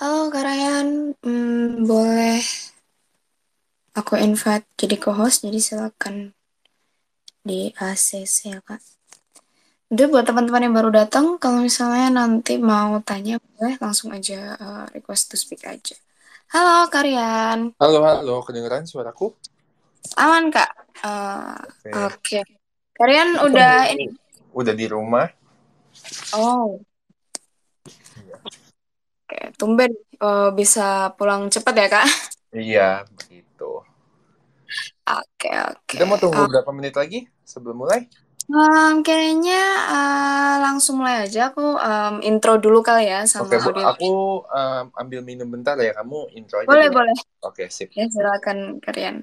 Halo Kak hmm, boleh aku invite jadi co-host, jadi silakan di ACC ya Kak. Jadi buat teman-teman yang baru datang, kalau misalnya nanti mau tanya, boleh langsung aja uh, request to speak aja. Halo Karian. Halo, halo. Kedengeran suaraku? Aman Kak. Uh, Oke. Eh, oke. Karian udah ini? Udah di rumah. Oh, tumben uh, bisa pulang cepat ya kak? Iya begitu. Oke okay, oke. Okay. Kita mau tunggu uh, berapa menit lagi sebelum mulai? Um, kayaknya uh, langsung mulai aja aku um, intro dulu kali ya sama okay, audio. aku um, ambil minum bentar ya kamu intro aja. Boleh dulu. boleh. Oke okay, sip. Ya silakan kalian.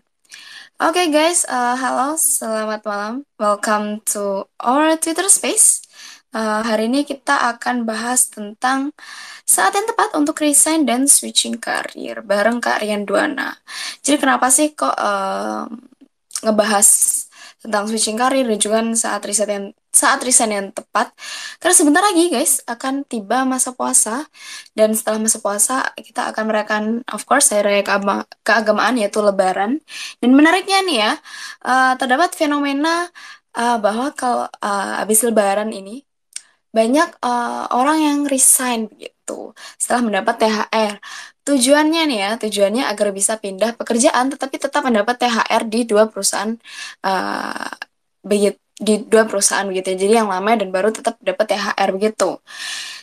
Oke okay, guys, uh, halo selamat malam. Welcome to our Twitter space. Uh, hari ini kita akan bahas tentang saat yang tepat untuk resign dan switching karir bareng Kak Rian Duana. Jadi kenapa sih kok uh, ngebahas tentang switching karir dan juga saat resign yang saat resign yang tepat karena sebentar lagi guys akan tiba masa puasa dan setelah masa puasa kita akan merayakan of course hari raya keagamaan yaitu lebaran dan menariknya nih ya uh, terdapat fenomena uh, bahwa kalau uh, habis lebaran ini banyak uh, orang yang resign begitu setelah mendapat THR. Tujuannya nih ya, tujuannya agar bisa pindah pekerjaan tetapi tetap mendapat THR di dua perusahaan uh, begitu di dua perusahaan begitu ya. Jadi yang lama dan baru tetap dapat THR begitu.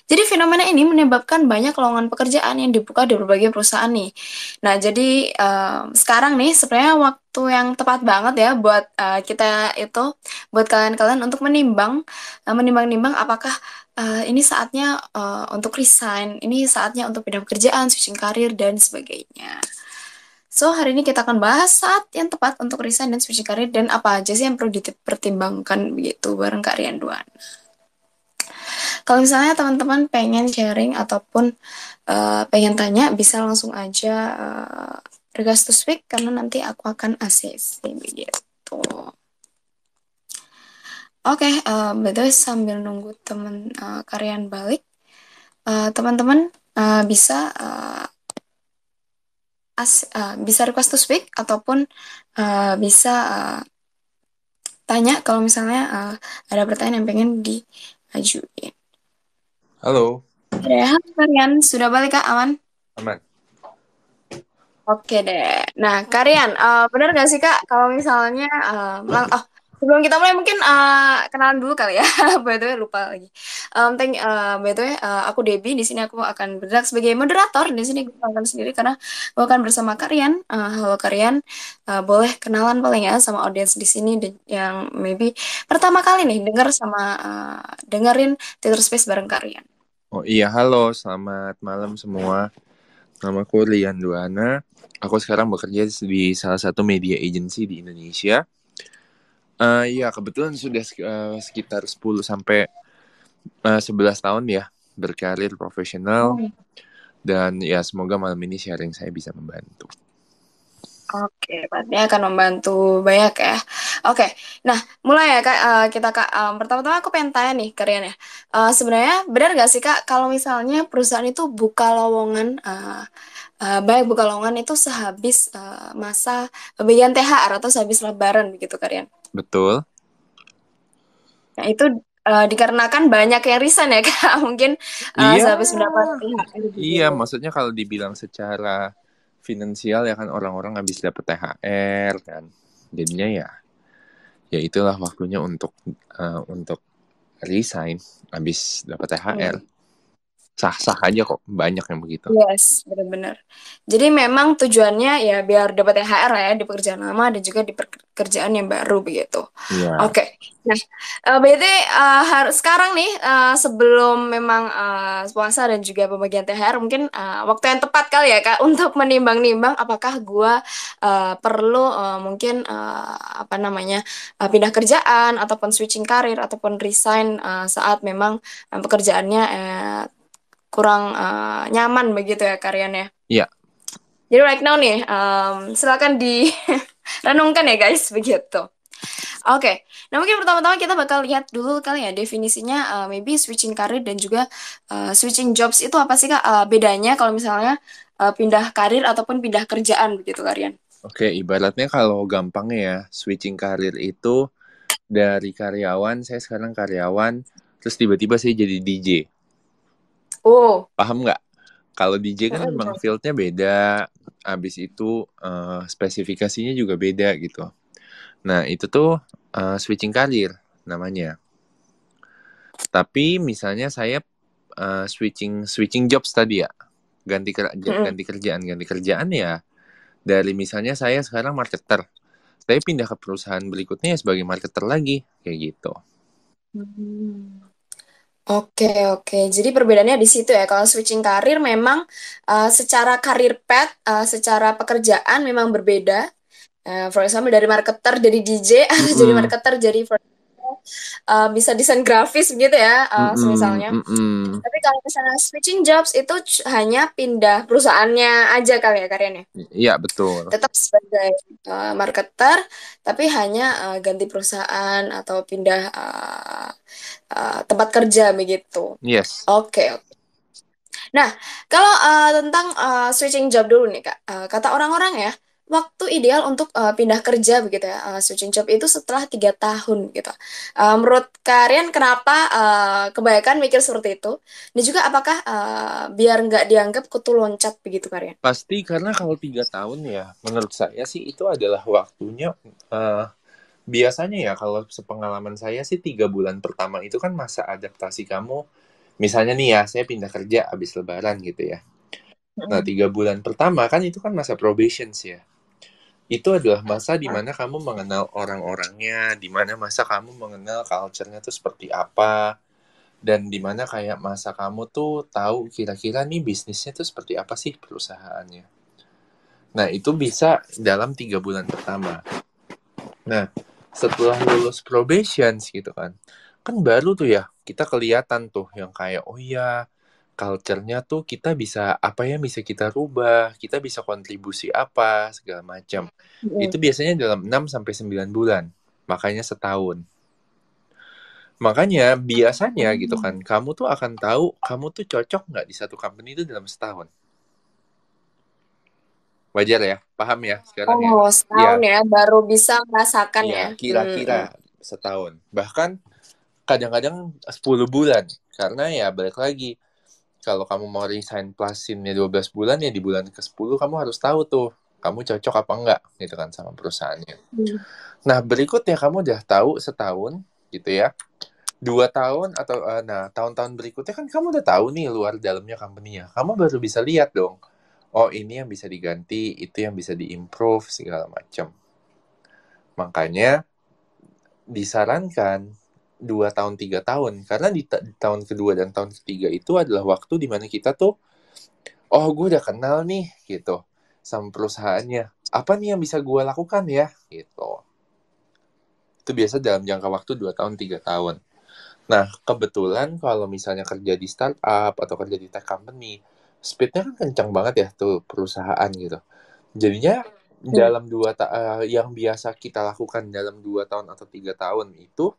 Jadi fenomena ini menyebabkan banyak lowongan pekerjaan yang dibuka di berbagai perusahaan nih. Nah, jadi um, sekarang nih sebenarnya waktu yang tepat banget ya buat uh, kita itu buat kalian-kalian untuk menimbang uh, menimbang-nimbang apakah uh, ini saatnya uh, untuk resign, ini saatnya untuk pindah pekerjaan, switching karir dan sebagainya. So, hari ini kita akan bahas saat yang tepat untuk resign dan switch karir dan apa aja sih yang perlu dipertimbangkan begitu bareng Kak Rian Duan Kalau misalnya teman-teman pengen sharing ataupun uh, pengen tanya, bisa langsung aja uh, eh, regas to speak karena nanti aku akan ACC begitu. Oke, okay, uh, betul sambil nunggu teman uh, eh, karyan balik, teman-teman uh, bisa as, uh, bisa request to speak ataupun uh, bisa uh, tanya kalau misalnya uh, ada pertanyaan yang pengen diajuin. Halo. Ya, Karian sudah balik kak aman? Aman. Oke deh. Nah Karian, uh, benar gak sih kak kalau misalnya uh, oh sebelum kita mulai mungkin uh, kenalan dulu kali ya by the way lupa lagi um, thank uh, by the way uh, aku Debi di sini aku akan bergerak sebagai moderator di sini gue akan sendiri karena gue akan bersama Karian uh, halo Karian uh, boleh kenalan paling ya sama audiens di sini yang maybe pertama kali nih denger sama uh, dengerin Twitter Space bareng Karian oh iya halo selamat malam semua nama aku Rian Duana aku sekarang bekerja di salah satu media agency di Indonesia Uh, ya kebetulan sudah uh, sekitar 10 sampai uh, eh, 11 tahun ya berkarir profesional hmm. dan ya semoga malam ini sharing saya bisa membantu. Oke, berarti akan membantu banyak ya. Oke, nah mulai ya kak uh, kita kak um, pertama-tama aku pengen tanya nih kalian ya. Uh, Sebenarnya benar nggak sih kak kalau misalnya perusahaan itu buka lowongan uh, uh, baik buka lowongan itu sehabis uh, masa bagian THR atau sehabis Lebaran begitu kalian? Betul. Nah, itu uh, dikarenakan banyak yang resign ya kak mungkin uh, iya. habis mendapat gitu. iya maksudnya kalau dibilang secara finansial ya kan orang-orang habis dapat thr kan jadinya ya ya itulah waktunya untuk uh, untuk resign habis dapat thr hmm. Iya sah-sah aja kok banyak yang begitu. Yes, benar-benar. Jadi memang tujuannya ya biar dapat THR ya di pekerjaan lama dan juga di pekerjaan yang baru begitu. Yeah. Oke. Okay. Nah, uh, eh, berarti uh, eh, harus sekarang nih uh, sebelum memang uh, puasa dan juga pembagian THR mungkin uh, waktu yang tepat kali ya Kak untuk menimbang-nimbang apakah gua uh, perlu uh, mungkin uh, apa namanya uh, pindah kerjaan ataupun switching karir ataupun resign uh, saat memang uh, pekerjaannya uh, kurang uh, nyaman begitu ya karyanya. Iya. Jadi right now nih, um, silakan di ya guys begitu. Oke, okay. nah mungkin pertama-tama kita bakal lihat dulu kali ya definisinya uh, maybe switching karir dan juga uh, switching jobs itu apa sih kak uh, bedanya kalau misalnya uh, pindah karir ataupun pindah kerjaan begitu Karian? Oke, okay, ibaratnya kalau gampangnya ya switching karir itu dari karyawan saya sekarang karyawan terus tiba-tiba saya jadi DJ. Oh. Paham nggak? Kalau DJ kan oh, memang fieldnya beda, abis itu uh, spesifikasinya juga beda gitu. Nah itu tuh uh, switching karir namanya. Tapi misalnya saya uh, switching switching jobs tadi ya, ganti kerja, mm -hmm. ganti kerjaan, ganti kerjaan ya. Dari misalnya saya sekarang marketer, saya pindah ke perusahaan berikutnya ya sebagai marketer lagi kayak gitu. Mm -hmm. Oke, oke. Jadi perbedaannya di situ ya. Kalau switching karir memang uh, secara karir path, uh, secara pekerjaan memang berbeda. Uh, for example dari marketer jadi DJ atau jadi marketer jadi uh, bisa desain grafis gitu ya uh, eh, mm-hmm, misalnya. Mm-hmm. Tapi kalau misalnya switching jobs itu hanya pindah perusahaannya aja kali ya karyanya. Iya betul. Tetap sebagai uh, marketer tapi hanya uh, ganti perusahaan atau pindah uh, uh, tempat kerja begitu. Yes. Oke okay, Okay. Nah, kalau uh, tentang uh, switching job dulu nih kak, uh, kata orang-orang ya, waktu ideal untuk uh, pindah kerja begitu ya uh, switching job itu setelah tiga tahun gitu uh, menurut kalian kenapa uh, kebanyakan mikir seperti itu dan juga apakah uh, biar nggak dianggap kutu loncat begitu kalian pasti karena kalau tiga tahun ya menurut saya sih itu adalah waktunya uh, biasanya ya kalau sepengalaman saya sih tiga bulan pertama itu kan masa adaptasi kamu misalnya nih ya saya pindah kerja habis lebaran gitu ya Nah, tiga bulan pertama kan itu kan masa probation sih ya itu adalah masa di nah. mana kamu mengenal orang-orangnya, di mana masa kamu mengenal culture-nya tuh seperti apa, dan di mana kayak masa kamu tuh tahu kira-kira nih bisnisnya tuh seperti apa sih perusahaannya. Nah, itu bisa dalam tiga bulan pertama. Nah, setelah lulus probation gitu kan, kan baru tuh ya kita kelihatan tuh yang kayak, oh iya, culture-nya tuh kita bisa apa ya bisa kita rubah, kita bisa kontribusi apa segala macam. Yeah. Itu biasanya dalam 6 sampai 9 bulan. Makanya setahun. Makanya biasanya hmm. gitu kan, kamu tuh akan tahu kamu tuh cocok nggak di satu company itu dalam setahun. Wajar ya, paham ya sekarang ya? oh, ya. setahun ya. ya baru bisa merasakan iya, ya. Kira-kira ya. setahun. Bahkan kadang-kadang 10 bulan karena ya balik lagi kalau kamu mau resign plus SIM-nya 12 bulan ya di bulan ke-10 kamu harus tahu tuh kamu cocok apa enggak gitu kan sama perusahaannya. Hmm. Nah, berikutnya kamu udah tahu setahun gitu ya. Dua tahun atau uh, nah tahun-tahun berikutnya kan kamu udah tahu nih luar dalamnya company-nya. Kamu baru bisa lihat dong. Oh, ini yang bisa diganti, itu yang bisa diimprove segala macam. Makanya disarankan dua tahun tiga tahun karena di, di tahun kedua dan tahun ketiga itu adalah waktu dimana kita tuh oh gue udah kenal nih gitu sama perusahaannya apa nih yang bisa gue lakukan ya gitu itu biasa dalam jangka waktu dua tahun tiga tahun nah kebetulan kalau misalnya kerja di startup atau kerja di tech company speednya kan kencang banget ya tuh perusahaan gitu jadinya hmm. dalam dua ta uh, yang biasa kita lakukan dalam dua tahun atau tiga tahun itu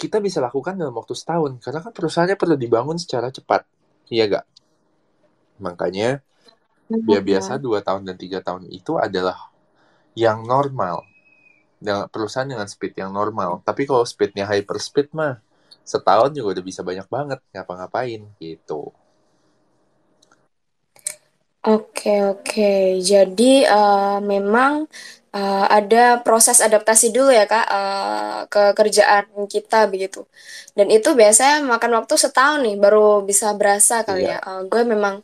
kita bisa lakukan dalam waktu setahun karena kan perusahaannya perlu dibangun secara cepat iya gak makanya ya biasa dua tahun dan tiga tahun itu adalah yang normal dengan perusahaan dengan speed yang normal tapi kalau speednya hyper speed mah setahun juga udah bisa banyak banget ngapa-ngapain gitu Oke okay, oke, okay. jadi uh, memang uh, ada proses adaptasi dulu ya kak uh, ke kerjaan kita begitu dan itu biasanya makan waktu setahun nih baru bisa berasa kali iya. ya uh, gue memang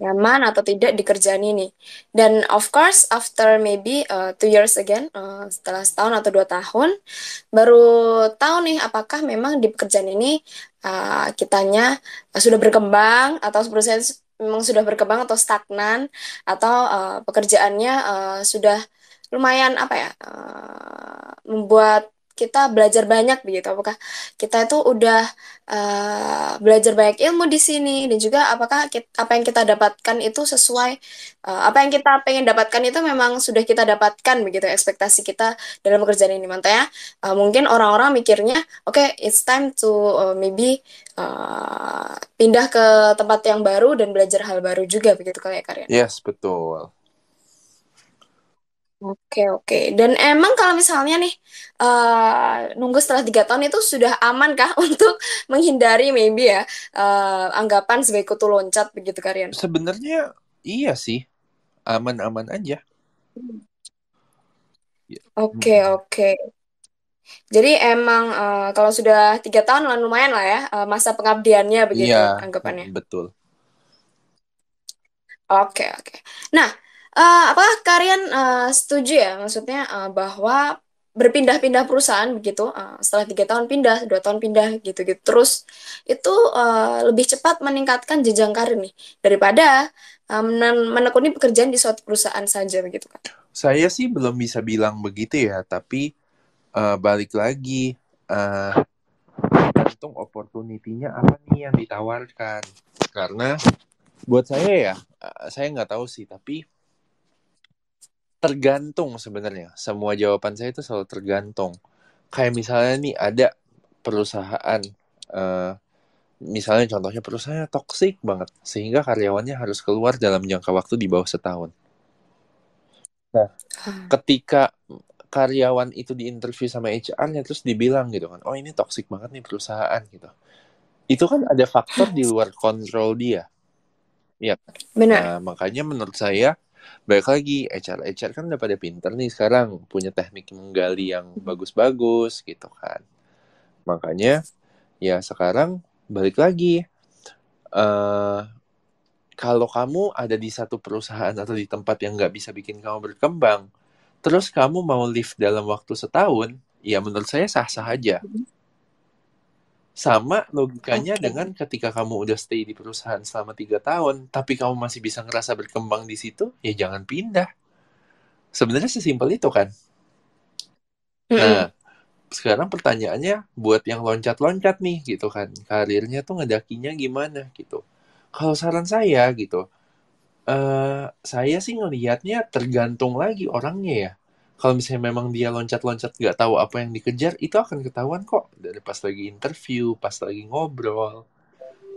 nyaman atau tidak di kerjaan ini dan of course after maybe uh, two years again uh, setelah setahun atau dua tahun baru tahu nih apakah memang di pekerjaan ini uh, kitanya uh, sudah berkembang atau perusahaan memang sudah berkembang atau stagnan atau uh, pekerjaannya uh, sudah lumayan apa ya uh, membuat kita belajar banyak begitu apakah kita itu udah uh, belajar banyak ilmu di sini dan juga apakah kita, apa yang kita dapatkan itu sesuai uh, apa yang kita pengen dapatkan itu memang sudah kita dapatkan begitu ekspektasi kita dalam pekerjaan ini makanya uh, mungkin orang-orang mikirnya oke okay, it's time to uh, maybe uh, pindah ke tempat yang baru dan belajar hal baru juga begitu kayak ya, karya yes betul Oke oke. Dan emang kalau misalnya nih uh, nunggu setelah tiga tahun itu sudah aman kah untuk menghindari maybe ya uh, anggapan sebagai kutu loncat begitu Karian? Sebenarnya iya sih, aman-aman aja. Iya. Oke okay, oke. Jadi emang uh, kalau sudah tiga tahun lumayan lah ya uh, masa pengabdiannya begitu iya, anggapannya. Betul. Oke, okay, oke. Okay. Nah, uh, eh, apakah kalian uh, setuju ya maksudnya uh, bahwa berpindah-pindah perusahaan begitu uh, setelah tiga tahun pindah dua tahun pindah gitu-gitu terus itu uh, lebih cepat meningkatkan jenjang karir nih daripada uh, menekuni pekerjaan di suatu perusahaan saja begitu kan saya sih belum bisa bilang begitu ya tapi uh, balik lagi tergantung opportunity-nya apa nih yang ditawarkan karena buat saya ya saya nggak tahu sih tapi tergantung sebenarnya. Semua jawaban saya itu selalu tergantung. Kayak misalnya nih ada perusahaan uh, misalnya contohnya perusahaan toksik banget sehingga karyawannya harus keluar dalam jangka waktu di bawah setahun. Nah, hmm. ketika karyawan itu diinterview sama HR-nya terus dibilang gitu kan, oh ini toksik banget nih perusahaan gitu. Itu kan ada faktor di luar kontrol dia. Ya. Benar. Nah, makanya menurut saya baik lagi HR HR kan udah pada pinter nih sekarang punya teknik menggali yang hmm. bagus-bagus gitu kan makanya ya sekarang balik lagi uh, kalau kamu ada di satu perusahaan atau di tempat yang nggak bisa bikin kamu berkembang terus kamu mau lift dalam waktu setahun ya menurut saya sah-sah aja hmm sama logikanya okay. dengan ketika kamu udah stay di perusahaan selama tiga tahun tapi kamu masih bisa ngerasa berkembang di situ ya jangan pindah sebenarnya sesimpel itu kan mm-hmm. nah sekarang pertanyaannya buat yang loncat-loncat nih gitu kan karirnya tuh ngedakinya gimana gitu kalau saran saya gitu uh, saya sih ngelihatnya tergantung lagi orangnya ya kalau misalnya memang dia loncat-loncat gak tahu apa yang dikejar itu akan ketahuan kok dari pas lagi interview pas lagi ngobrol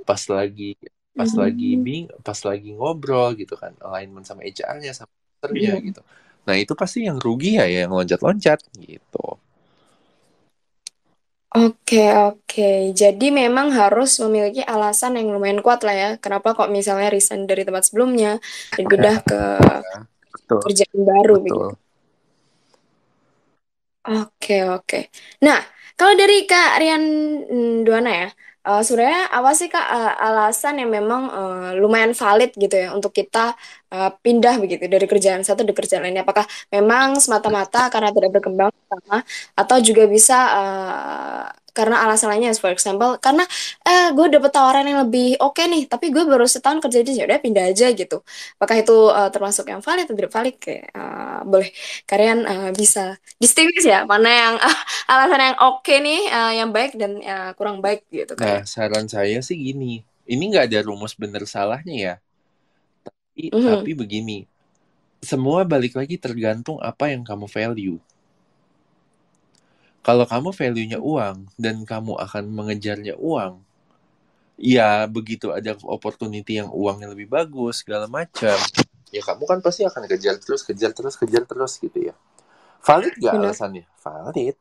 pas lagi pas mm -hmm. lagi bing pas lagi ngobrol gitu kan alignment sama HR-nya sama sernya yeah. gitu nah itu pasti yang rugi ya yang loncat-loncat gitu Oke, okay, oke. Okay. Jadi memang harus memiliki alasan yang lumayan kuat lah ya. Kenapa kok misalnya resign dari tempat sebelumnya, pindah ke iya. Betul. kerjaan baru Betul. gitu. Oke, oke. Nah, kalau dari Kak Rian hmm, Duana ya, eh, sebenarnya apa sih Kak eh, alasan yang memang eh, lumayan valid gitu ya untuk kita eh, pindah begitu dari kerjaan satu ke kerjaan lainnya? Apakah memang semata-mata karena tidak berkembang sama atau juga bisa eh, karena alasannya for example karena eh gue dapet tawaran yang lebih oke okay nih tapi gue baru setahun kerja di sini ya udah pindah aja gitu apakah itu uh, termasuk yang valid atau tidak valid kayak uh, boleh kalian uh, bisa distinguish ya mana yang uh, alasan yang oke okay nih uh, yang baik dan uh, kurang baik gitu kayak. nah saran saya sih gini ini nggak ada rumus bener salahnya ya tapi mm -hmm. tapi begini semua balik lagi tergantung apa yang kamu value kalau kamu value-nya uang dan kamu akan mengejarnya uang, ya begitu ada opportunity yang uangnya lebih bagus segala macam, ya kamu kan pasti akan kejar terus, kejar terus, kejar terus gitu ya. Valid gak Benar. alasannya? Valid.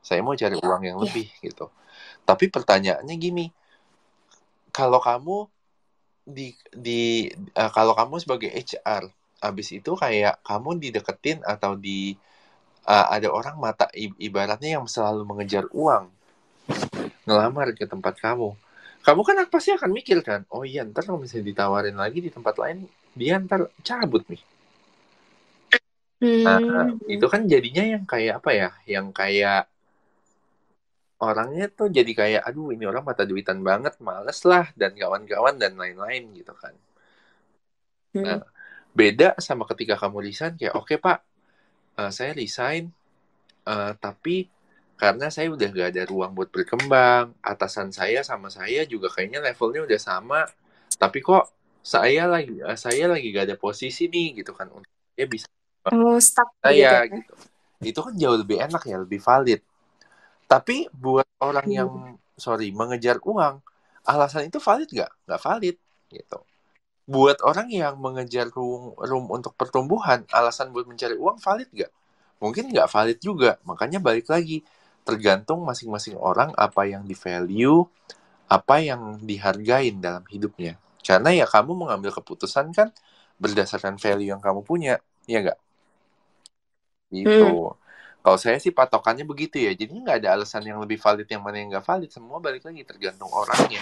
Saya mau cari uang yang iya. lebih gitu. Tapi pertanyaannya gini, kalau kamu di di uh, kalau kamu sebagai HR, abis itu kayak kamu dideketin atau di uh, ada orang mata ibaratnya yang selalu mengejar uang ngelamar ke tempat kamu kamu kan pasti akan mikir kan oh iya ntar kalau misalnya ditawarin lagi di tempat lain dia ntar cabut nih nah, hmm. nah itu kan jadinya yang kayak apa ya yang kayak orangnya tuh jadi kayak aduh ini orang mata duitan banget males lah dan kawan-kawan dan lain-lain gitu kan nah, hmm. beda sama ketika kamu lisan kayak oke okay, pak uh, saya resign uh, tapi karena saya udah gak ada ruang buat berkembang atasan saya sama saya juga kayaknya levelnya udah sama tapi kok saya lagi uh, saya lagi gak ada posisi nih gitu kan untuk dia bisa oh, stuck gitu saya gitu, gitu. itu kan jauh lebih enak ya lebih valid tapi buat orang hmm. yang sorry mengejar uang alasan itu valid gak? nggak valid gitu buat orang yang mengejar room, room untuk pertumbuhan, alasan buat mencari uang valid gak? Mungkin gak valid juga. Makanya balik lagi, tergantung masing-masing orang apa yang di value, apa yang dihargain dalam hidupnya. Karena ya kamu mengambil keputusan kan berdasarkan value yang kamu punya, ya gak? Gitu. Hmm. Kalau saya sih patokannya begitu ya. Jadi nggak ada alasan yang lebih valid yang mana yang nggak valid. Semua balik lagi tergantung orangnya.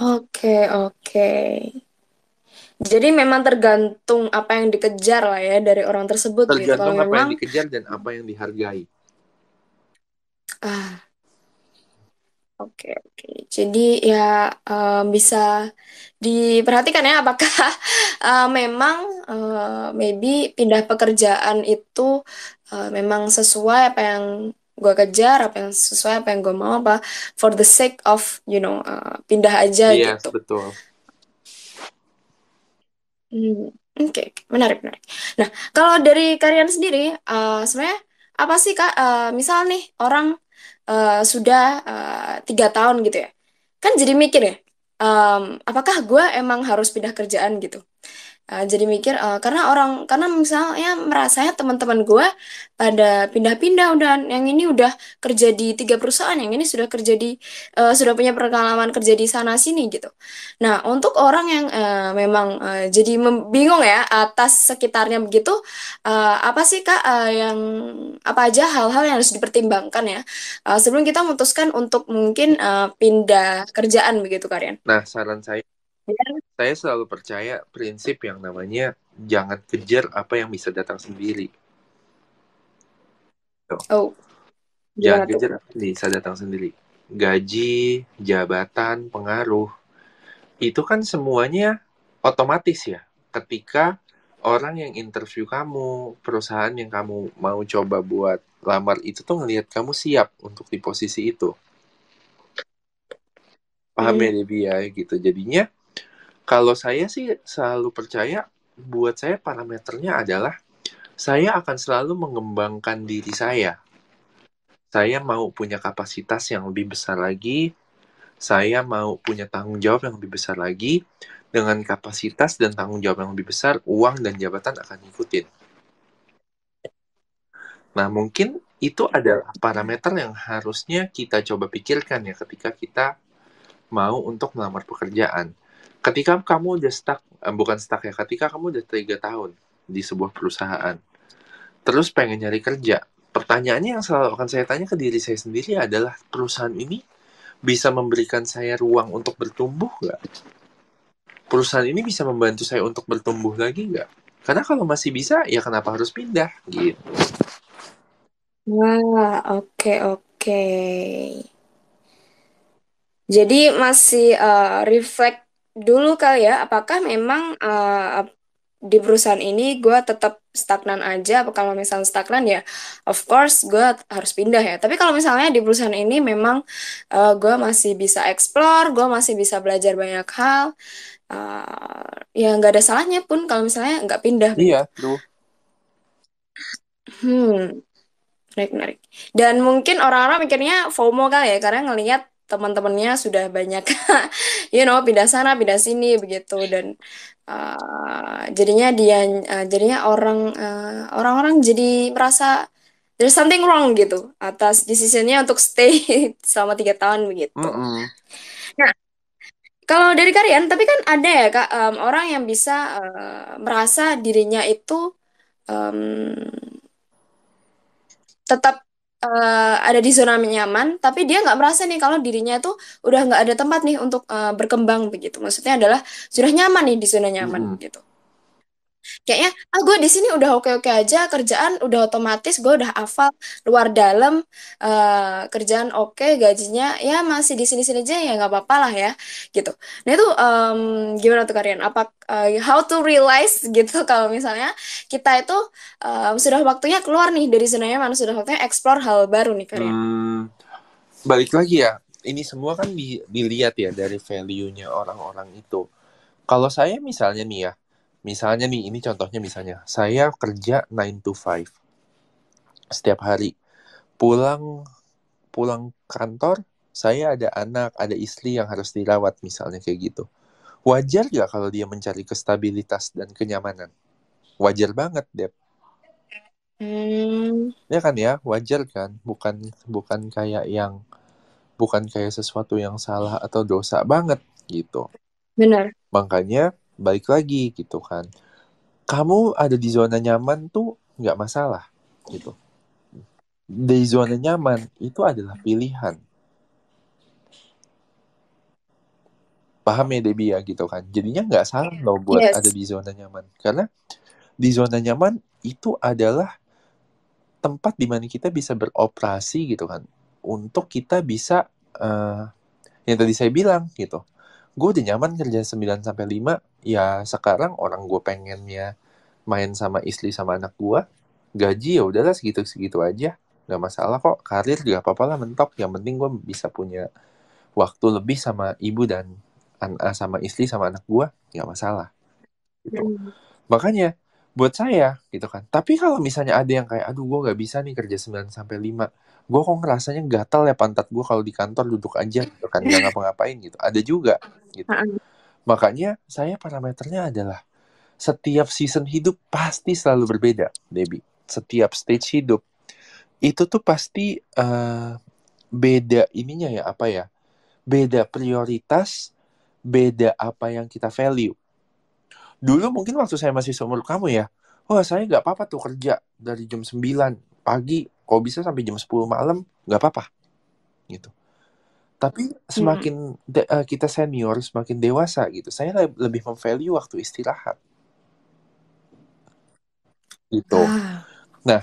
Oke, oke. Jadi memang tergantung apa yang dikejar lah ya dari orang tersebut gitu. Kalau Tergantung apa yang dikejar dan apa yang dihargai. ah Oke, oke. Jadi ya um, bisa diperhatikan ya apakah uh, memang eh, maybe pindah pekerjaan itu uh, memang sesuai apa yang gue kejar apa yang sesuai apa yang gue mau apa for the sake of you know uh, pindah aja yes, iya, gitu betul hmm, oke okay. menarik menarik nah kalau dari kalian sendiri uh, sebenarnya apa sih kak uh, misal nih orang uh, sudah uh, tiga uh, tahun gitu ya kan jadi mikir ya um, apakah gue emang harus pindah kerjaan gitu Eh, jadi mikir uh, karena orang karena misalnya merasa ya teman-teman gue pada pindah-pindah udah yang ini udah kerja di tiga perusahaan yang ini sudah kerja di uh, sudah punya pengalaman kerja di sana sini gitu. Nah untuk orang yang uh, memang uh, jadi bingung ya atas sekitarnya begitu uh, apa sih kak uh, yang apa aja hal-hal yang harus dipertimbangkan ya uh, sebelum kita memutuskan untuk mungkin uh, pindah kerjaan begitu kalian. Nah saran saya saya selalu percaya prinsip yang namanya jangan kejar apa yang bisa datang sendiri. Oh. Jangan kejar apa yang bisa datang sendiri. Gaji, jabatan, pengaruh. Itu kan semuanya otomatis ya. Ketika orang yang interview kamu, perusahaan yang kamu mau coba buat lamar itu tuh ngelihat kamu siap untuk di posisi itu. Paham ya, hmm. ya Debbie ya gitu. Jadinya kalau saya sih selalu percaya, buat saya parameternya adalah saya akan selalu mengembangkan diri saya. Saya mau punya kapasitas yang lebih besar lagi, saya mau punya tanggung jawab yang lebih besar lagi. Dengan kapasitas dan tanggung jawab yang lebih besar, uang dan jabatan akan ngikutin. Nah, mungkin itu adalah parameter yang harusnya kita coba pikirkan ya ketika kita mau untuk melamar pekerjaan ketika kamu udah stuck eh, bukan stuck ya ketika kamu udah tiga tahun di sebuah perusahaan terus pengen nyari kerja pertanyaannya yang selalu akan saya tanya ke diri saya sendiri adalah perusahaan ini bisa memberikan saya ruang untuk bertumbuh nggak perusahaan ini bisa membantu saya untuk bertumbuh lagi nggak karena kalau masih bisa ya kenapa harus pindah gitu Wah, oke okay, oke. Okay. Jadi masih uh, reflect dulu kali ya, apakah memang uh, di perusahaan ini gue tetap stagnan aja? Apa kalau misalnya stagnan ya, of course gue harus pindah ya. Tapi kalau misalnya di perusahaan ini memang uh, eh, gue masih bisa explore, gue masih bisa belajar banyak hal. Uh, ya nggak ada salahnya pun kalau misalnya nggak pindah. Iya, tuh. Hmm, menarik menarik. Dan mungkin orang-orang mikirnya FOMO kali ya karena ngelihat teman-temannya sudah banyak you know pindah sana pindah sini begitu dan uh, jadinya dia uh, jadinya orang uh, orang-orang jadi merasa there's something wrong gitu atas decisionnya untuk stay selama tiga tahun begitu. Mm -hmm. Nah kalau dari kalian tapi kan ada ya kak um, orang yang bisa uh, merasa dirinya itu um, tetap eh, ada di zona nyaman, tapi dia nggak merasa nih kalau dirinya tuh udah nggak ada tempat nih untuk uh, berkembang begitu. Maksudnya adalah sudah nyaman nih di zona nyaman hmm. gitu kayaknya ah gue di sini udah oke oke aja kerjaan udah otomatis gue udah hafal luar dalam uh, kerjaan oke gajinya ya masih di sini sini aja ya nggak apa-apa lah ya gitu nah itu um, gimana tuh kalian apa uh, how to realize gitu kalau misalnya kita itu um, sudah waktunya keluar nih dari zona nyaman sudah waktunya explore hal baru nih kalian hmm, balik lagi ya ini semua kan di, dilihat ya dari value-nya orang-orang itu kalau saya misalnya nih ya Misalnya nih, ini contohnya misalnya, saya kerja 9 to 5 setiap hari. Pulang pulang kantor, saya ada anak, ada istri yang harus dirawat misalnya kayak gitu. Wajar gak kalau dia mencari kestabilitas dan kenyamanan? Wajar banget, deh, Hmm. Ya kan ya, wajar kan? Bukan bukan kayak yang bukan kayak sesuatu yang salah atau dosa banget gitu. Benar. Makanya balik lagi gitu kan kamu ada di zona nyaman tuh nggak masalah gitu di zona nyaman itu adalah pilihan paham ya Debbie ya gitu kan jadinya nggak salah loh buat yes. ada di zona nyaman karena di zona nyaman itu adalah tempat di mana kita bisa beroperasi gitu kan untuk kita bisa uh, yang tadi saya bilang gitu gue udah nyaman kerja 9 sampai 5 ya sekarang orang gue pengennya main sama istri sama anak gue gaji ya udahlah segitu segitu aja nggak masalah kok karir juga apa apalah mentok yang penting gue bisa punya waktu lebih sama ibu dan an eh, sama istri sama anak gue nggak masalah gitu hmm. makanya buat saya gitu kan tapi kalau misalnya ada yang kayak aduh gue nggak bisa nih kerja 9 sampai lima gue kok ngerasanya gatal ya pantat gue kalau di kantor duduk aja gitu kan nggak ngapa-ngapain gitu ada juga gitu Makanya saya parameternya adalah setiap season hidup pasti selalu berbeda, Debbie. Setiap stage hidup itu tuh pasti uh, beda ininya ya apa ya? Beda prioritas, beda apa yang kita value. Dulu mungkin waktu saya masih seumur kamu ya, wah oh, saya nggak apa-apa tuh kerja dari jam 9 pagi, kok bisa sampai jam 10 malam, nggak apa-apa. Gitu. Tapi iya. semakin de- uh, kita senior, semakin dewasa gitu. Saya lebih memvalue waktu istirahat gitu. Ah. Nah,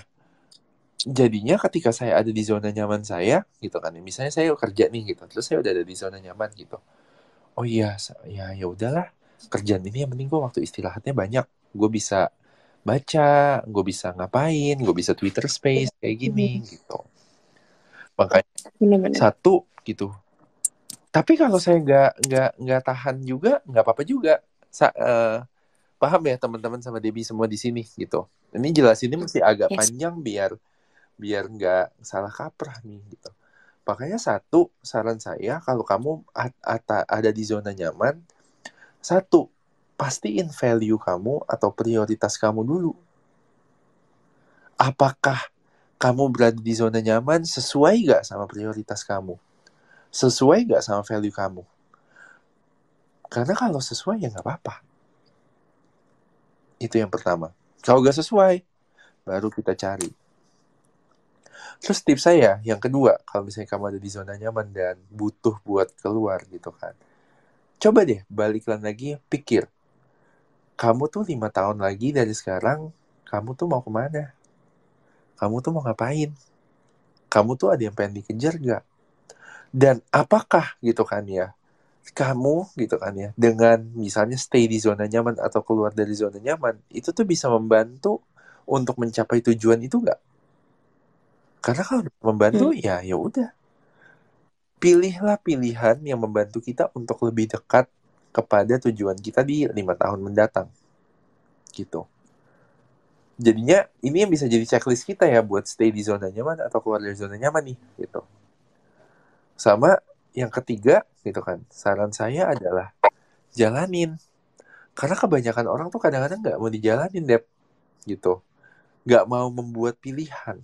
jadinya ketika saya ada di zona nyaman saya gitu kan. Misalnya saya kerja nih gitu. Terus saya udah ada di zona nyaman gitu. Oh iya, ya ya udahlah. Kerjaan ini yang penting gue waktu istirahatnya banyak. Gue bisa baca, gue bisa ngapain, gue bisa Twitter Space kayak gini hmm. gitu. Makanya Bener-bener. satu gitu tapi kalau saya nggak nggak nggak tahan juga nggak apa-apa juga Sa uh, paham ya teman-teman sama Debbie semua di sini gitu ini jelas ini mesti agak yes. panjang biar biar nggak salah kaprah nih gitu makanya satu saran saya kalau kamu ada di zona nyaman satu pastiin value kamu atau prioritas kamu dulu apakah kamu berada di zona nyaman sesuai gak sama prioritas kamu sesuai nggak sama value kamu karena kalau sesuai ya nggak apa-apa itu yang pertama kalau nggak sesuai baru kita cari terus tips saya yang kedua kalau misalnya kamu ada di zona nyaman dan butuh buat keluar gitu kan coba deh balik lagi pikir kamu tuh lima tahun lagi dari sekarang kamu tuh mau kemana kamu tuh mau ngapain kamu tuh ada yang pengen dikejar gak? dan apakah gitu kan ya kamu gitu kan ya dengan misalnya stay di zona nyaman atau keluar dari zona nyaman itu tuh bisa membantu untuk mencapai tujuan itu enggak karena kalau membantu hmm. ya ya udah pilihlah pilihan yang membantu kita untuk lebih dekat kepada tujuan kita di lima tahun mendatang gitu jadinya ini yang bisa jadi checklist kita ya buat stay di zona nyaman atau keluar dari zona nyaman nih gitu sama yang ketiga gitu kan saran saya adalah jalanin karena kebanyakan orang tuh kadang-kadang nggak mau dijalanin deh gitu nggak mau membuat pilihan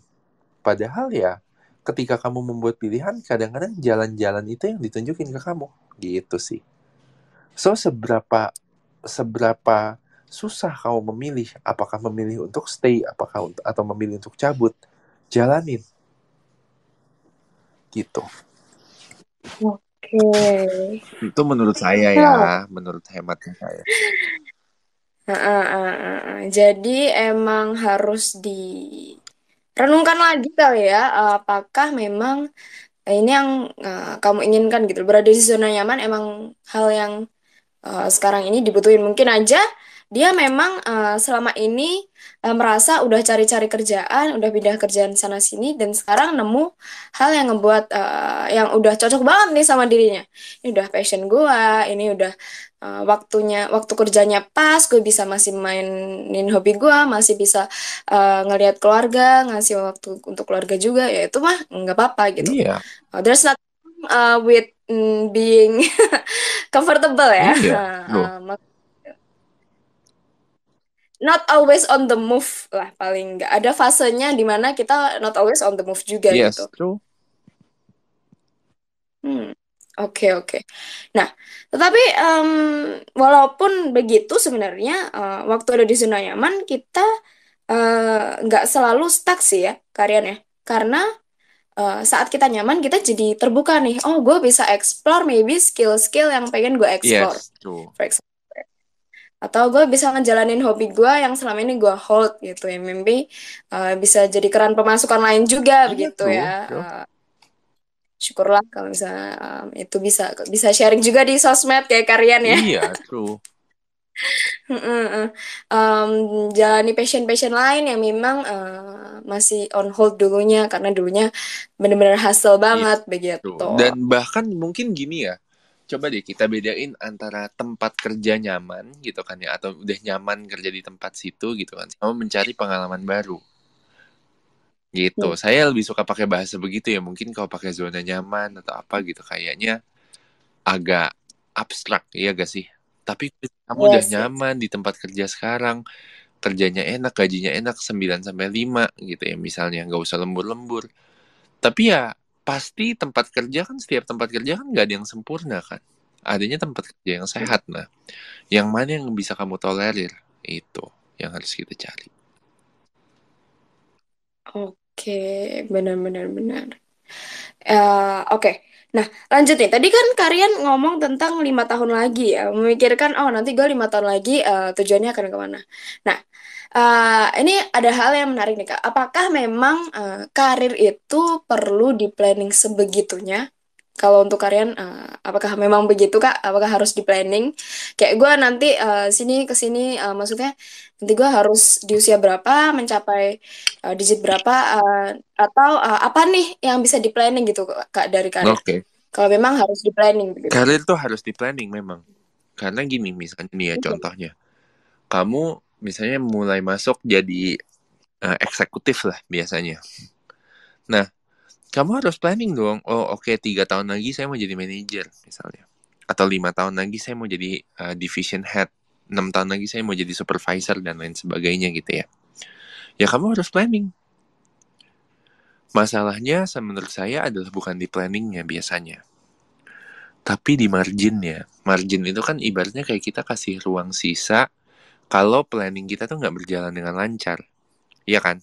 padahal ya ketika kamu membuat pilihan kadang-kadang jalan-jalan itu yang ditunjukin ke kamu gitu sih so seberapa seberapa susah kamu memilih apakah memilih untuk stay apakah untuk, atau memilih untuk cabut jalanin gitu Oke. Okay. Itu menurut saya ya, menurut hematnya saya. Jadi emang harus direnungkan lagi kali ya, apakah memang eh, ini yang uh, kamu inginkan gitu. Berada di zona nyaman emang hal yang uh, sekarang ini dibutuhin. Mungkin aja dia memang uh, selama ini uh, merasa udah cari-cari kerjaan, udah pindah kerjaan sana sini dan sekarang nemu hal yang ngebuat uh, yang udah cocok banget nih sama dirinya. Ini udah passion gua, ini udah uh, waktunya waktu kerjanya pas, gue bisa masih mainin hobi gua, masih bisa uh, ngelihat keluarga, ngasih waktu untuk keluarga juga, ya itu mah nggak apa-apa gitu. Iya. Uh, there's not uh, with mm, being comfortable ya. Yeah. Uh, uh, not always on the move lah paling nggak ada fasenya di mana kita not always on the move juga yes, gitu. True. Hmm. Oke okay, oke. Okay. Nah, tetapi um, walaupun begitu sebenarnya uh, waktu ada di zona nyaman kita eh, nggak uh, selalu stuck sih ya karyanya karena uh, saat kita nyaman kita jadi terbuka nih. Oh, gue bisa explore maybe skill-skill yang pengen gue explore. Yes, true. For example, atau gue bisa ngejalanin hobi gue yang selama ini gue hold gitu ya mimpi uh, bisa jadi keran pemasukan lain juga oh, begitu gitu? ya uh, syukurlah kalau bisa um, itu bisa bisa sharing juga di sosmed ya, kayak karian ya iya true um, jalani passion-passion lain yang memang uh, masih on hold dulunya karena dulunya bener-bener hustle iya, banget iya, begitu dan bahkan mungkin gini ya coba deh kita bedain antara tempat kerja nyaman gitu kan ya atau udah nyaman kerja di tempat situ gitu kan sama mencari pengalaman baru gitu hmm. saya lebih suka pakai bahasa begitu ya mungkin kalau pakai zona nyaman atau apa gitu kayaknya agak abstrak ya gak sih tapi kamu yes. Iya udah nyaman di tempat kerja sekarang kerjanya enak gajinya enak 9 sampai lima gitu ya misalnya nggak usah lembur-lembur tapi ya pasti tempat kerja kan setiap tempat kerja kan nggak ada yang sempurna kan adanya tempat kerja yang sehat nah yang mana yang bisa kamu tolerir itu yang harus kita cari oke benar-benar benar, Uh, oke okay. Nah, lanjut nih. Tadi kan kalian ngomong tentang lima tahun lagi ya, memikirkan oh nanti gue lima tahun lagi uh, tujuannya akan kemana. Nah, Uh, ini ada hal yang menarik nih kak. Apakah memang uh, karir itu perlu di planning sebegitunya? Kalau untuk kalian, uh, apakah memang begitu kak? Apakah harus di planning? Kayak gue nanti uh, sini ke sini, uh, maksudnya nanti gue harus di usia berapa, mencapai uh, digit berapa, uh, atau uh, apa nih yang bisa di planning gitu kak dari karir? Oke. Okay. Kalau memang harus di planning. Gitu. Karir tuh harus di planning memang, karena gini misalnya nih ya okay. contohnya, kamu misalnya mulai masuk jadi uh, eksekutif lah biasanya. Nah, kamu harus planning dong. Oh, oke, okay, tiga tahun lagi saya mau jadi manager misalnya, atau lima tahun lagi saya mau jadi uh, division head, enam tahun lagi saya mau jadi supervisor dan lain sebagainya gitu ya. Ya kamu harus planning. Masalahnya, menurut saya adalah bukan di planningnya biasanya, tapi di marginnya. Margin itu kan ibaratnya kayak kita kasih ruang sisa kalau planning kita tuh nggak berjalan dengan lancar iya kan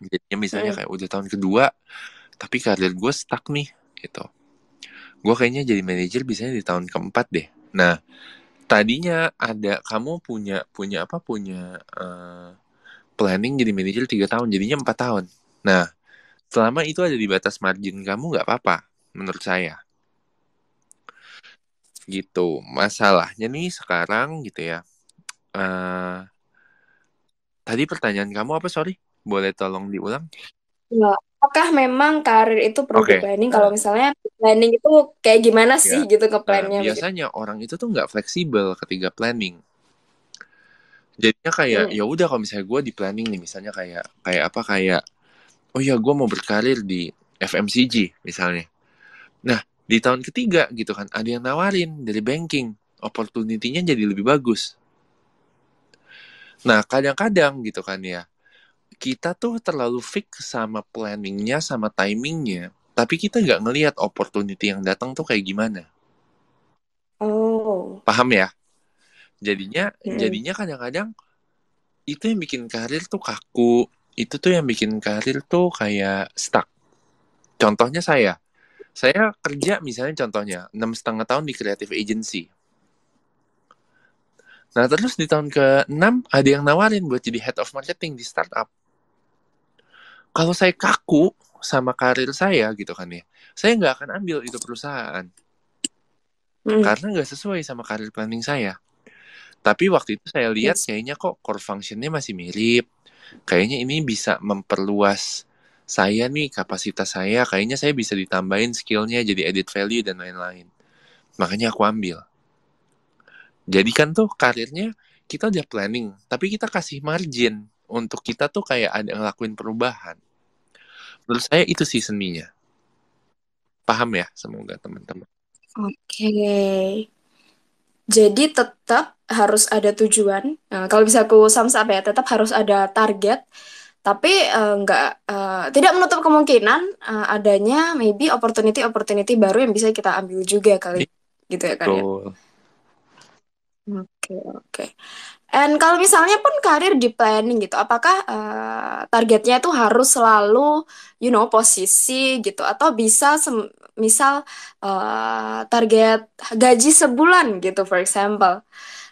jadinya misalnya hmm. kayak udah tahun kedua tapi karir gue stuck nih gitu gue kayaknya jadi manajer biasanya di tahun keempat deh nah tadinya ada kamu punya punya apa punya uh, planning jadi manajer tiga tahun jadinya empat tahun nah selama itu ada di batas margin kamu nggak apa-apa menurut saya gitu masalahnya nih sekarang gitu ya Eh, tadi pertanyaan kamu apa sorry? Boleh tolong diulang? Ya, apakah memang karir itu perlu okay. planning? Kalau misalnya planning itu kayak gimana sih ya, gitu ke eh, plannya? biasanya orang itu tuh nggak fleksibel ketika planning jadinya kayak hmm. ya udah kalau misalnya gue di planning nih misalnya kayak kayak apa kayak oh ya gue mau berkarir di FMCG misalnya nah di tahun ketiga gitu kan ada yang nawarin dari banking opportunitynya jadi lebih bagus Nah, kadang-kadang gitu kan ya, kita tuh terlalu fix sama planningnya, sama timingnya, tapi kita nggak ngelihat opportunity yang datang tuh kayak gimana. Oh. Paham ya? Jadinya, hmm. jadinya kadang-kadang itu yang bikin karir tuh kaku, itu tuh yang bikin karir tuh kayak stuck. Contohnya saya, saya kerja misalnya contohnya enam setengah tahun di creative agency, Nah, terus di tahun ke-6 ada yang nawarin buat jadi head of marketing di startup. Kalau saya kaku sama karir saya gitu kan ya, saya nggak akan ambil itu perusahaan. Hmm. Karena nggak sesuai sama karir planning saya. Tapi waktu itu saya lihat kayaknya kok core functionnya masih mirip. Kayaknya ini bisa memperluas saya nih kapasitas saya. Kayaknya saya bisa ditambahin skillnya jadi edit value dan lain-lain. Makanya aku ambil jadi kan tuh karirnya kita udah planning, tapi kita kasih margin untuk kita tuh kayak ada ngelakuin perubahan. Menurut saya itu sih seninya. Paham ya semoga teman-teman. Oke. Okay. Jadi tetap harus ada tujuan. Nah, kalau bisa aku sums up ya, tetap harus ada target tapi uh, nggak uh, tidak menutup kemungkinan uh, adanya maybe opportunity opportunity baru yang bisa kita ambil juga kali iya. gitu ya kan ya. Oke, okay, oke. Okay. And kalau misalnya pun karir di planning gitu, apakah uh, targetnya itu harus selalu, you know, posisi gitu, atau bisa misal uh, target gaji sebulan gitu, for example,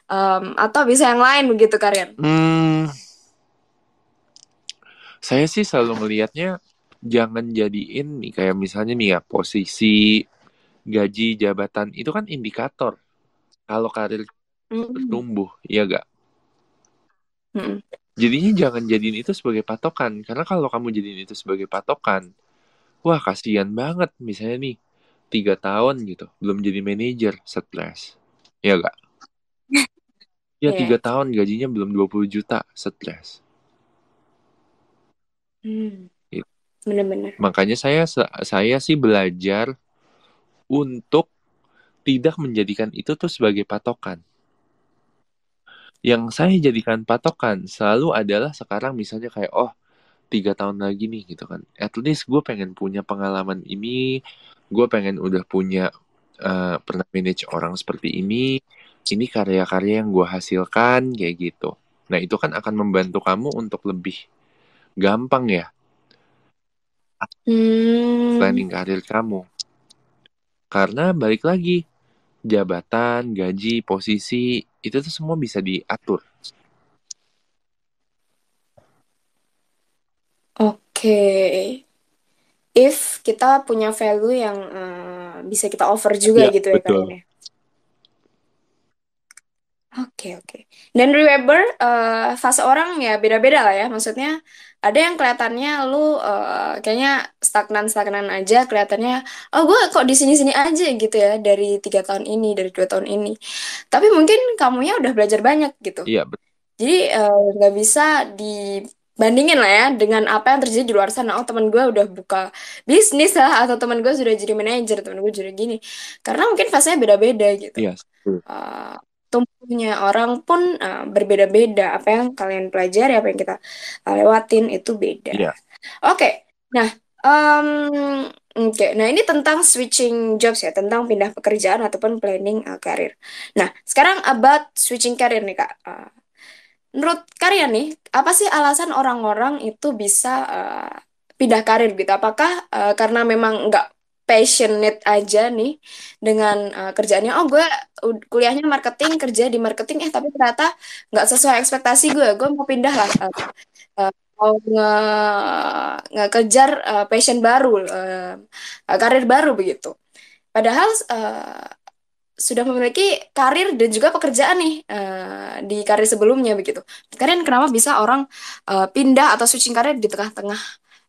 um, atau bisa yang lain begitu karir? Hmm, saya sih selalu melihatnya jangan jadiin nih kayak misalnya nih ya posisi, gaji, jabatan itu kan indikator. Kalau karir bertumbuh ya gak Mm. jadinya jangan jadiin itu sebagai patokan karena kalau kamu jadiin itu sebagai patokan wah kasihan banget misalnya nih tiga tahun gitu belum jadi manajer stress, iya ya gak ya tiga tahun gajinya belum 20 juta stress. hmm. Gitu. bener-bener makanya saya saya sih belajar untuk tidak menjadikan itu tuh sebagai patokan yang saya jadikan patokan selalu adalah sekarang misalnya kayak oh tiga tahun lagi nih gitu kan at least gue pengen punya pengalaman ini gue pengen udah punya uh, pernah manage orang seperti ini ini karya-karya yang gue hasilkan kayak gitu nah itu kan akan membantu kamu untuk lebih gampang ya hmm. planning karir kamu karena balik lagi jabatan gaji posisi itu tuh semua bisa diatur. Oke. If kita punya value yang uh, bisa kita over juga ya, gitu ya betul. Ya. Oke, oke. Dan remember, eh, fase orang ya beda-beda lah ya. Maksudnya, ada yang kelihatannya lu eh, kayaknya stagnan-stagnan aja, kelihatannya, oh gue kok di sini-sini aja gitu ya, dari tiga tahun ini, dari dua tahun ini. Tapi mungkin kamunya udah belajar banyak gitu. Iya, betul. Jadi eh, nggak bisa dibandingin lah ya dengan apa yang terjadi di luar sana. Oh teman gue udah buka bisnis lah, atau teman gue sudah jadi manajer, teman gue jadi gini. Karena mungkin fasenya beda-beda gitu. Iya, yes. Uh, eh, tumbuhnya orang pun uh, berbeda-beda. Apa yang kalian pelajari, apa yang kita eh, lewatin itu beda. Yeah. Oke, okay. nah, um, oke, okay. nah ini tentang switching jobs ya, tentang pindah pekerjaan ataupun planning uh, karir. Nah, sekarang about switching karir nih kak. Uh, menurut karya nih, apa sih alasan orang-orang itu bisa uh, pindah karir gitu? Apakah uh, karena memang nggak passionate aja nih dengan uh, kerjaannya oh gue kuliahnya marketing kerja di marketing eh tapi ternyata nggak sesuai ekspektasi gue gue mau pindah lah uh, uh, mau nge ngekejar uh, passion baru uh, karir baru begitu padahal uh, sudah memiliki karir dan juga pekerjaan nih uh, di karir sebelumnya begitu kalian kenapa bisa orang uh, pindah atau switching karir di tengah-tengah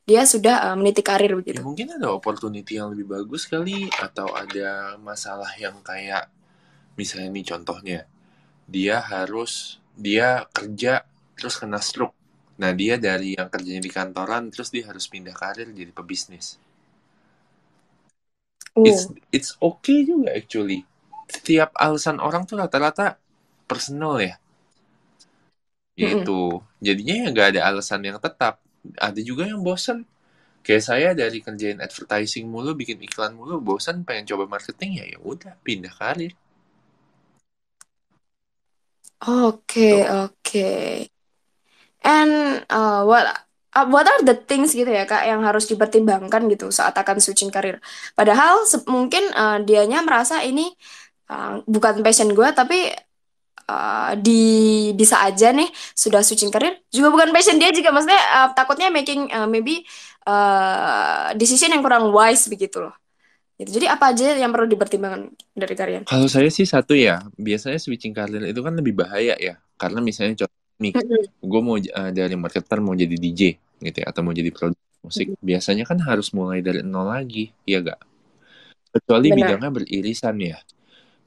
dia sudah uh, meniti karir begitu. Ya, mungkin ada opportunity yang lebih bagus kali atau ada masalah yang kayak misalnya nih contohnya dia harus dia kerja terus kena stroke. Nah, dia dari yang kerjanya di kantoran terus dia harus pindah karir jadi pebisnis. Uh. It's it's okay juga actually. Setiap alasan orang tuh rata-rata personal ya. Gitu. Mm -hmm. Jadinya ya nggak ada alasan yang tetap ada juga yang bosen kayak saya dari kerjain advertising mulu bikin iklan mulu bosen pengen coba marketing ya ya udah pindah karir Oke, okay, oke. And uh, what uh, what are the things gitu ya kak yang harus dipertimbangkan gitu saat akan switching karir. Padahal mungkin uh, dianya merasa ini uh, bukan passion gue, tapi Eh, di bisa aja nih sudah switching karir juga bukan passion dia juga maksudnya uh, takutnya making uh, maybe uh, decision yang kurang wise begitu loh gitu. Jadi apa aja yang perlu dipertimbangkan dari kalian? Kalau saya sih satu ya, biasanya switching karir itu kan lebih bahaya ya, karena misalnya contoh nih, gue mau uh, dari marketer mau jadi DJ gitu ya, atau mau jadi produser musik, biasanya kan harus mulai dari nol lagi, ya gak? Kecuali Benar. bidangnya beririsan ya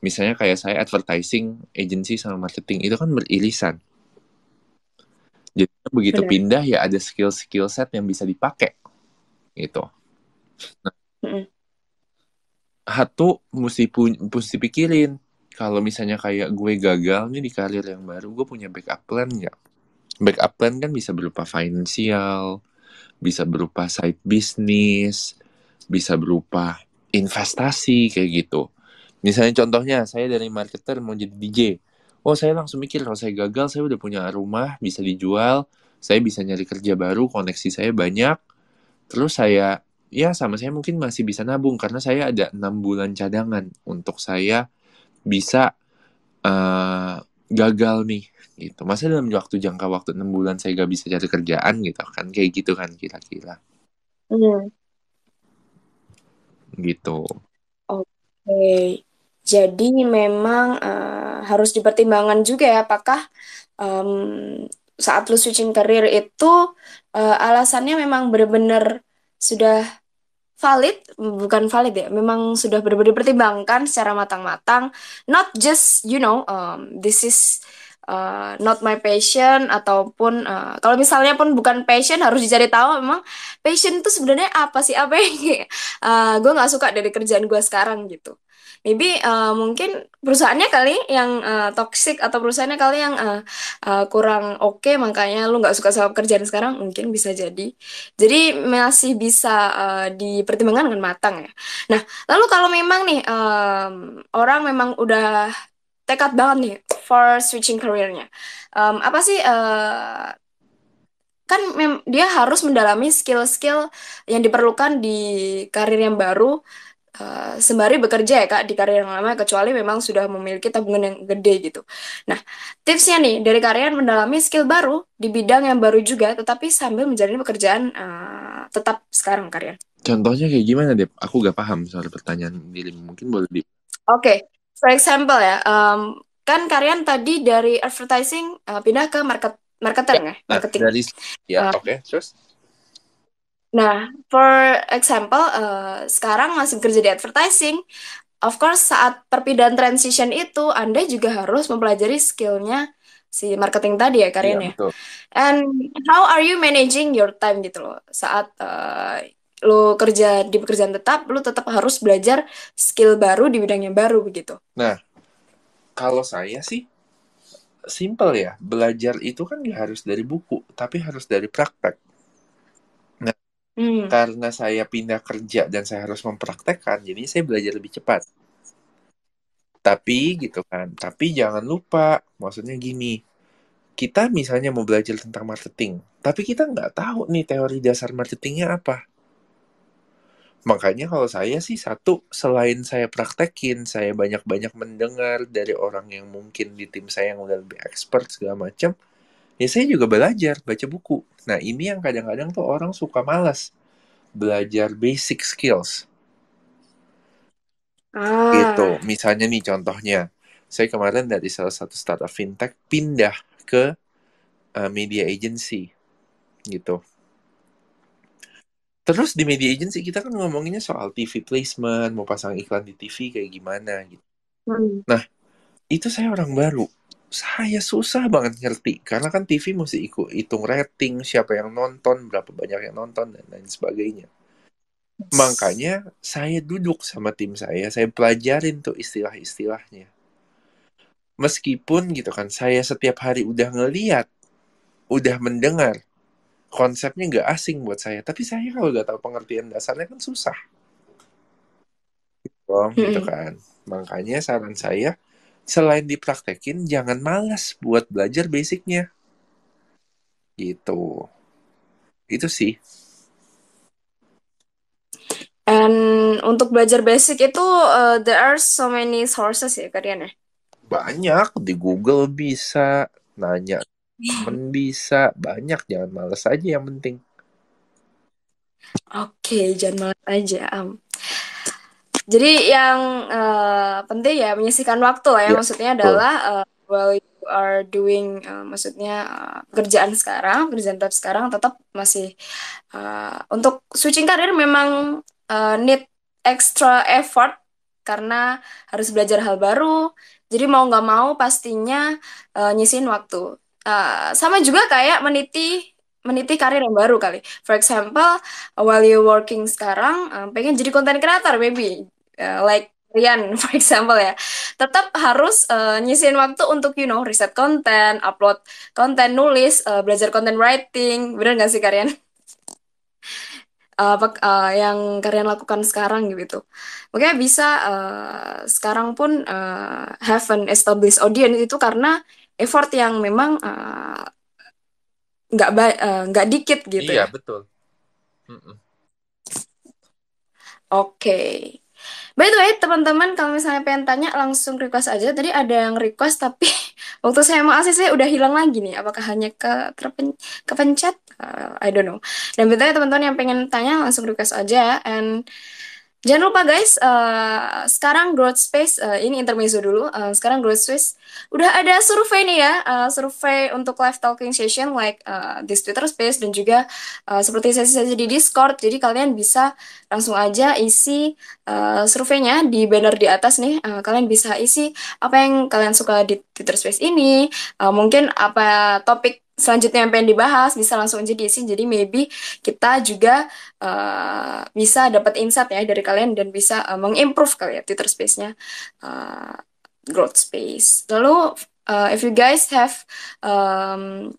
misalnya kayak saya advertising agency sama marketing itu kan beririsan jadi kan begitu Bener. pindah ya ada skill skill set yang bisa dipakai gitu nah, mm -hmm. Hatu mesti mesti pikirin kalau misalnya kayak gue gagal nih di karir yang baru gue punya backup plan nggak backup plan kan bisa berupa finansial bisa berupa side business bisa berupa investasi kayak gitu Misalnya contohnya saya dari marketer mau jadi DJ. Oh saya langsung mikir kalau saya gagal saya udah punya rumah bisa dijual, saya bisa nyari kerja baru, koneksi saya banyak. Terus saya ya sama saya mungkin masih bisa nabung karena saya ada enam bulan cadangan untuk saya bisa uh, gagal nih gitu. Masa dalam waktu jangka waktu enam bulan saya gak bisa cari kerjaan gitu kan kayak gitu kan kira-kira. Iya. Mm. Gitu. Oke. Okay. Jadi memang uh, harus dipertimbangkan juga ya apakah um, saat lu switching karir itu uh, alasannya memang benar-benar sudah valid bukan valid ya memang sudah benar-benar dipertimbangkan secara matang-matang not just you know um, this is uh, not my passion ataupun uh, kalau misalnya pun bukan passion harus dicari tahu memang passion itu sebenarnya apa sih apa yang uh, eh, gue nggak suka dari kerjaan gue sekarang gitu maybe uh, mungkin perusahaannya kali yang uh, toxic atau perusahaannya kali yang uh, uh, kurang oke okay, makanya lu nggak suka sama kerjaan sekarang mungkin bisa jadi jadi masih bisa uh, dipertimbangkan dengan matang ya nah lalu kalau memang nih um, orang memang udah tekad banget nih for switching career Um, apa sih uh, kan mem dia harus mendalami skill-skill yang diperlukan di karir yang baru uh, sembari bekerja ya kak di karir yang lama kecuali memang sudah memiliki tabungan yang gede gitu. Nah tipsnya nih dari kalian mendalami skill baru di bidang yang baru juga tetapi sambil menjalani pekerjaan uh, tetap sekarang kalian. Contohnya kayak gimana deh? Aku gak paham soal pertanyaan diri mungkin boleh di. Oke, okay for example ya, um, kan kalian tadi dari advertising uh, pindah ke market marketer ya, ya? Nah, marketing. Dari, ya, uh, oke, okay. terus. Nah, for example, uh, sekarang masih kerja di advertising, of course saat perpindahan transition itu, Anda juga harus mempelajari skillnya si marketing tadi ya Karin iya, ya. Betul. And how are you managing your time gitu loh saat uh, lo kerja di pekerjaan tetap, lo tetap harus belajar skill baru di bidang yang baru begitu. Nah, kalau saya sih simple ya, belajar itu kan gak harus dari buku, tapi harus dari praktek. Nah, hmm. karena saya pindah kerja dan saya harus mempraktekkan, jadi saya belajar lebih cepat. Tapi gitu kan, tapi jangan lupa, maksudnya gini, kita misalnya mau belajar tentang marketing, tapi kita nggak tahu nih teori dasar marketingnya apa. Makanya kalau saya sih satu selain saya praktekin, saya banyak-banyak mendengar dari orang yang mungkin di tim saya yang udah lebih expert segala macam. Ya saya juga belajar baca buku. Nah ini yang kadang-kadang tuh orang suka malas belajar basic skills. Ah. Gitu. Misalnya nih contohnya, saya kemarin dari salah satu startup fintech pindah ke uh, media agency gitu terus di media agency kita kan ngomonginnya soal TV placement mau pasang iklan di TV kayak gimana gitu hmm. nah itu saya orang baru saya susah banget ngerti karena kan TV mesti ikut hitung rating siapa yang nonton berapa banyak yang nonton dan lain sebagainya yes. makanya saya duduk sama tim saya saya pelajarin tuh istilah-istilahnya meskipun gitu kan saya setiap hari udah ngeliat udah mendengar konsepnya nggak asing buat saya tapi saya kalau nggak tahu pengertian dasarnya kan susah gitu, hmm. gitu kan makanya saran saya selain dipraktekin jangan malas buat belajar basicnya gitu itu sih and untuk belajar basic itu uh, there are so many sources ya kalian ya? banyak di Google bisa nanya temen bisa banyak jangan males aja yang penting oke okay, jangan males aja um. jadi yang uh, penting ya menyisihkan waktu ya, ya maksudnya adalah uh, while you are doing uh, maksudnya uh, kerjaan sekarang kerjaan tetap sekarang tetap masih uh, untuk switching karir memang uh, need extra effort karena harus belajar hal baru jadi mau nggak mau pastinya uh, nyisihin waktu Eh, sama juga kayak meniti meniti karir yang baru kali. For example, while you working sekarang, uh, pengen jadi content creator, maybe uh, like Rian, for example ya. Tetap harus uh, waktu untuk you know riset konten, upload konten, nulis, uh, belajar konten writing. Bener gak sih Karian? apa uh, yang kalian lakukan sekarang gitu. Makanya bisa uh, sekarang pun uh, have an established audience itu karena effort yang memang eh, nggak uh, nggak uh, dikit gitu iya ya? betul Oke. Okay. By the way, teman-teman kalau misalnya pengen tanya langsung request aja. Tadi ada yang request tapi waktu saya mau asis saya udah hilang lagi nih. Apakah hanya ke terpen, kepencet? Uh, eh, I don't know. Dan betulnya teman-teman yang pengen tanya langsung request aja and Jangan lupa guys, uh, sekarang Growth Space uh, ini intermezzo dulu. Uh, sekarang Growth Space udah ada survei nih ya, uh, survei untuk live talking session like uh, di Twitter Space dan juga uh, seperti sesi-sesi di Discord. Jadi kalian bisa langsung aja isi uh, surveinya di banner di atas nih. Uh, kalian bisa isi apa yang kalian suka di Twitter Space ini, uh, mungkin apa topik selanjutnya yang pengen dibahas bisa langsung aja diisi jadi maybe kita juga uh, bisa dapat insight ya dari kalian dan bisa uh, mengimprove kali ya Twitter space-nya uh, growth space lalu uh, if you guys have um,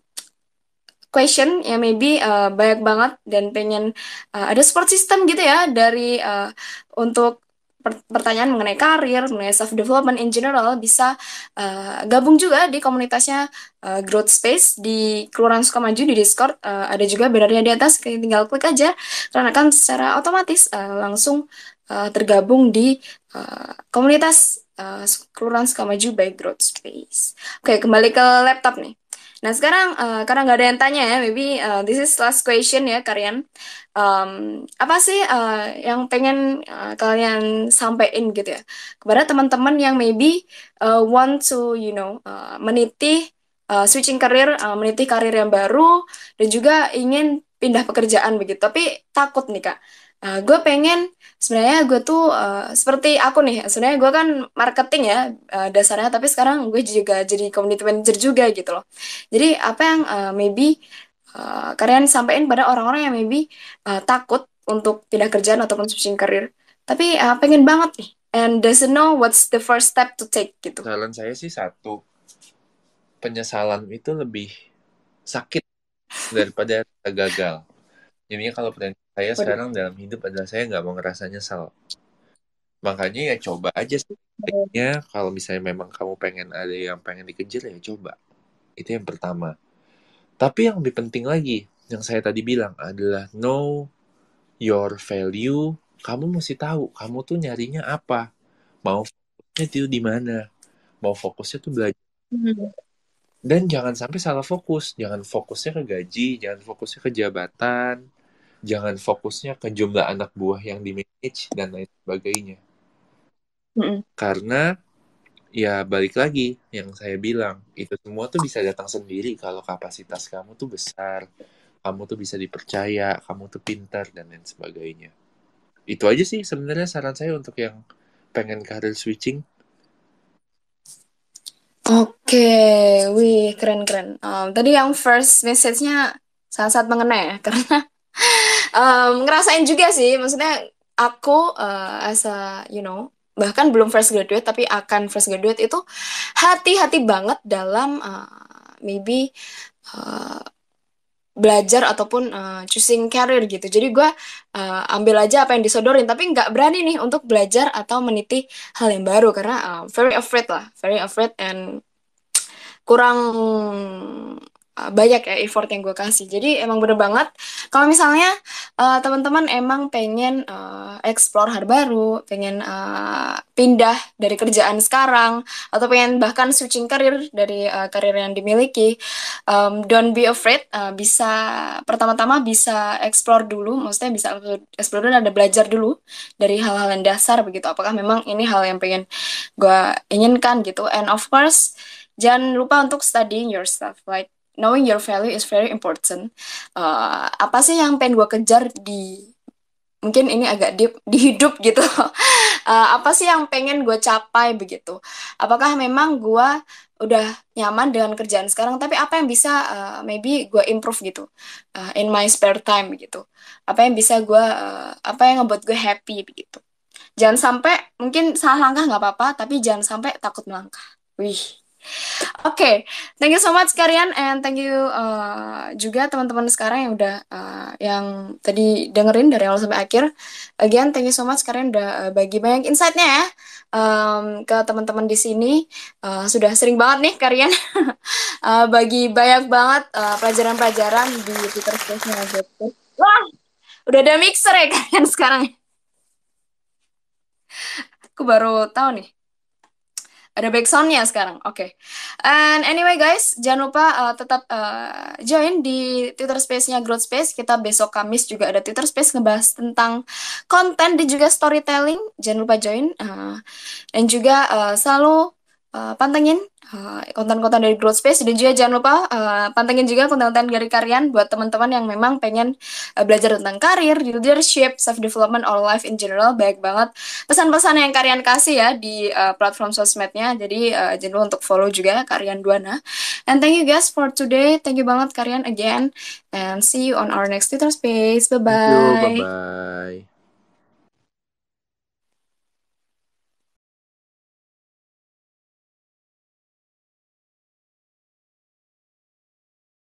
question ya maybe uh, banyak banget dan pengen uh, ada support system gitu ya dari uh, untuk pertanyaan mengenai karir, mengenai self development in general bisa uh, gabung juga di komunitasnya uh, Growth Space di Kelurahan Sukamaju di Discord. Uh, ada juga bannernya di atas, tinggal klik aja karena akan secara otomatis uh, langsung uh, tergabung di uh, komunitas uh, Kelurahan Sukamaju by Growth Space. Oke, kembali ke laptop nih. Nah sekarang uh, karena nggak ada yang tanya ya, maybe uh, this is last question ya kalian. Um, apa sih uh, yang pengen uh, kalian sampaikan gitu ya kepada teman-teman yang maybe uh, want to you know uh, meniti uh, switching karir, uh, meniti karir yang baru dan juga ingin pindah pekerjaan begitu. Tapi takut nih kak. Nah, eh, gue pengen sebenarnya gue tuh uh, seperti aku nih, sebenarnya gue kan marketing ya uh, dasarnya, tapi sekarang gue juga jadi community manager juga gitu loh. Jadi apa yang uh, maybe uh, kalian sampaikan pada orang-orang yang maybe uh, takut untuk pindah kerjaan ataupun switching karir, tapi uh, pengen banget nih and doesn't know what's the first step to take gitu. penyesalan saya sih satu, penyesalan itu lebih sakit daripada gagal. Jadinya kalau penyesalan saya Waduh. sekarang dalam hidup adalah saya nggak mau ngerasa nyesal makanya ya coba aja sih. ya kalau misalnya memang kamu pengen ada yang pengen dikejar ya coba itu yang pertama tapi yang lebih penting lagi yang saya tadi bilang adalah know your value kamu mesti tahu kamu tuh nyarinya apa mau fokusnya itu di mana mau fokusnya tuh belajar hmm. dan jangan sampai salah fokus jangan fokusnya ke gaji jangan fokusnya ke jabatan jangan fokusnya ke jumlah anak buah yang di manage dan lain sebagainya. mm Karena ya balik lagi yang saya bilang itu semua tuh bisa datang sendiri kalau kapasitas kamu tuh besar, kamu tuh bisa dipercaya, kamu tuh pintar dan lain sebagainya. Itu aja sih sebenarnya saran saya untuk yang pengen karir switching. Oke, okay. wih keren-keren. Um, tadi yang first message-nya sangat-sangat mengenai ya, karena um, ngerasain juga sih maksudnya aku uh, as a you know bahkan belum fresh graduate tapi akan fresh graduate itu hati-hati banget dalam uh, maybe uh, belajar ataupun uh, choosing career gitu. Jadi gue uh, ambil aja apa yang disodorin, tapi nggak berani nih untuk belajar atau meniti hal yang baru karena uh, very afraid lah, very afraid and kurang Eh, banyak ya effort yang gue kasih jadi emang bener banget kalau misalnya uh, teman-teman emang pengen uh, explore hal baru pengen uh, pindah dari kerjaan sekarang atau pengen bahkan switching karir dari uh, karir yang dimiliki um, don't be afraid uh, bisa pertama-tama bisa explore dulu maksudnya bisa explore dulu ada belajar dulu dari hal-hal yang dasar begitu apakah memang ini hal yang pengen gue inginkan gitu and of course jangan lupa untuk studying yourself like knowing your value is very important. Uh, apa sih yang pengen gue kejar di mungkin ini agak deep di hidup gitu. uh, apa sih yang pengen gue capai begitu? Apakah memang gue udah nyaman dengan kerjaan sekarang? Tapi apa yang bisa uh, maybe gue improve gitu uh, in my spare time begitu? Apa yang bisa gue uh, apa yang ngebuat gue happy begitu? Jangan sampai mungkin salah langkah nggak apa-apa, tapi jangan sampai takut melangkah. Wih. Oke, okay. thank you so much kalian and thank you uh, juga teman-teman sekarang yang udah uh, yang tadi dengerin dari awal sampai akhir. Again, thank you so much kalian udah uh, bagi banyak insightnya ya um, ke teman-teman di sini. Uh, sudah sering banget nih kalian uh, bagi banyak banget uh, pelajaran-pelajaran uh, di Twitter space Wah, udah ada mixer ya kalian sekarang. Aku baru tahu nih. Ada backsoundnya sekarang, oke. Okay. And anyway guys, jangan lupa uh, tetap uh, join di Twitter Space-nya Growth Space. Kita besok Kamis juga ada Twitter Space ngebahas tentang konten dan juga storytelling. Jangan lupa join uh, dan juga uh, selalu uh, pantengin Eh, konten-konten uh, dari Growth Space dan juga jangan lupa uh, pantengin juga konten-konten dari Karyan buat teman-teman yang memang pengen uh, belajar tentang karir, leadership, self development or life in general baik banget pesan-pesan yang Karyan kasih ya di uh, platform sosmednya. Jadi uh, jangan lupa untuk follow juga Karyan Duana. And thank you guys for today. Thank you banget Karyan again and see you on our next Twitter space. Bye bye. Bye bye.